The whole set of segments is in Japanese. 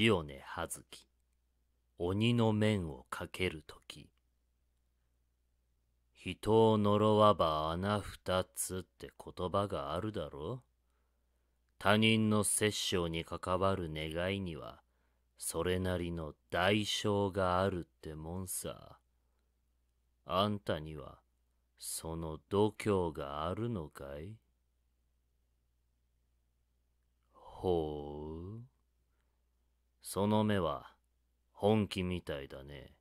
塩根葉月鬼の面をかけるとき人を呪わば穴二つって言葉があるだろう他人の殺生に関わる願いにはそれなりの代償があるってもんさあんたにはその度胸があるのかいほうその目は本気みたいだね。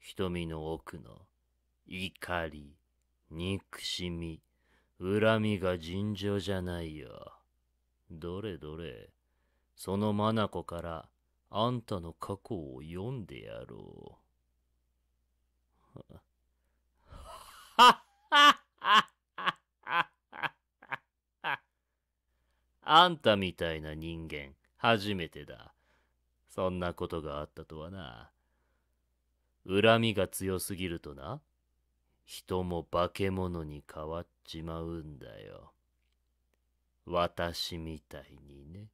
瞳の奥の怒り、憎しみ、恨みが尋常じゃないよ。どれどれ、そのまなこからあんたの過去を読んでやろう。はっはっあんたみたいな人間、初めてだ。そんなことがあったとはな。恨みが強すぎるとな、人も化け物に変わっちまうんだよ。私みたいにね。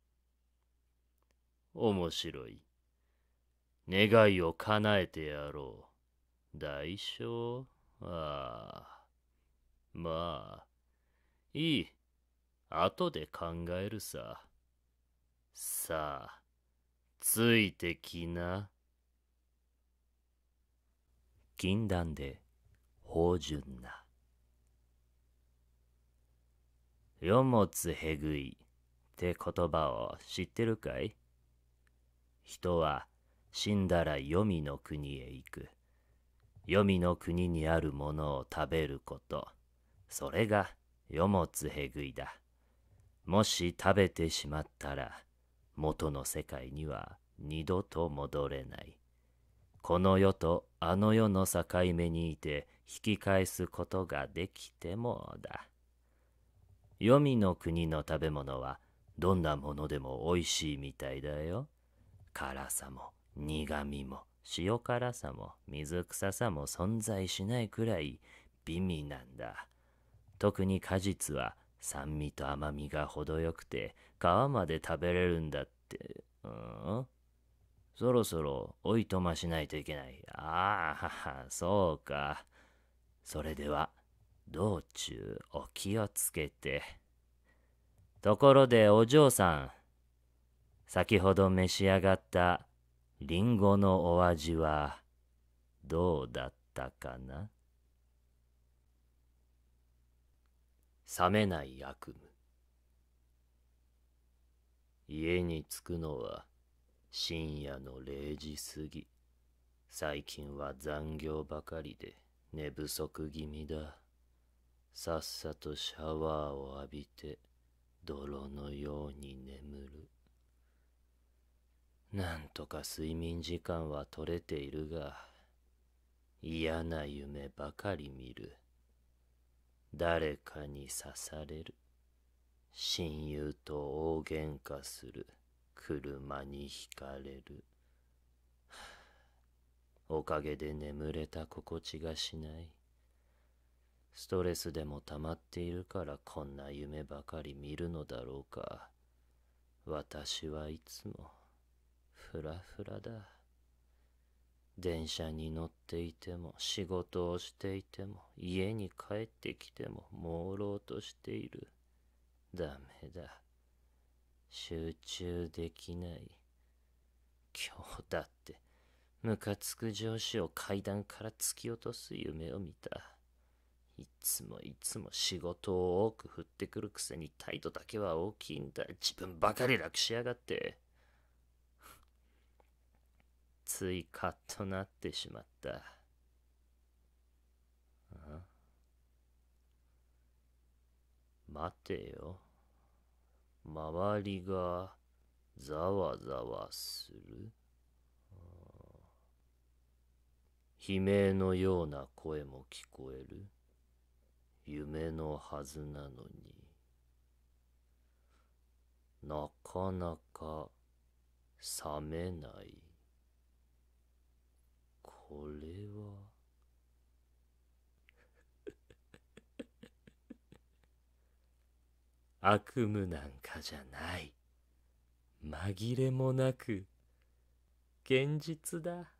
面白い。願いを叶えてやろう。代償ああ。まあ、いい。後で考えるさ。さあ。ついてきな。禁断で芳醇な。よもつへぐいって言葉を知ってるかい人は死んだら黄泉の国へ行く。黄泉の国にあるものを食べること。それがよもつへぐいだ。もし食べてしまったら、元の世界には二度と戻れない。この世とあの世の境目にいて引き返すことができてもだ。黄泉の国の食べ物はどんなものでも美味しいみたいだよ。辛さも苦味も塩辛さも水臭さも存在しないくらい美味なんだ。特に果実は酸味と甘みが程よくて皮まで食べれるんだって。、うん、そろそろおいとましないといけない。ああ、そうか。それでは、道中お気をつけて。ところでお嬢さん、先ほど召し上がったリンゴのお味はどうだったかな冷めない悪夢。家に着くのは深夜の0時過ぎ。最近は残業ばかりで寝不足気味だ。さっさとシャワーを浴びて泥のように眠る。なんとか睡眠時間は取れているが、嫌な夢ばかり見る。誰かに刺される。親友と大喧嘩する車にひかれる おかげで眠れた心地がしないストレスでも溜まっているからこんな夢ばかり見るのだろうか私はいつもふらふらだ電車に乗っていても仕事をしていても家に帰ってきても朦朧としているダメだ。集中できない。今日だって、ムカつく上司を階段から突き落とす夢を見た。いつもいつも仕事を多く振ってくるくせに態度だけは大きいんだ。自分ばかり楽しやがって。ついカッとなってしまった。待てよ。周りがざわざわする悲鳴のような声も聞こえる夢のはずなのになかなか冷めないこれは悪夢なんかじゃない紛れもなく現実だ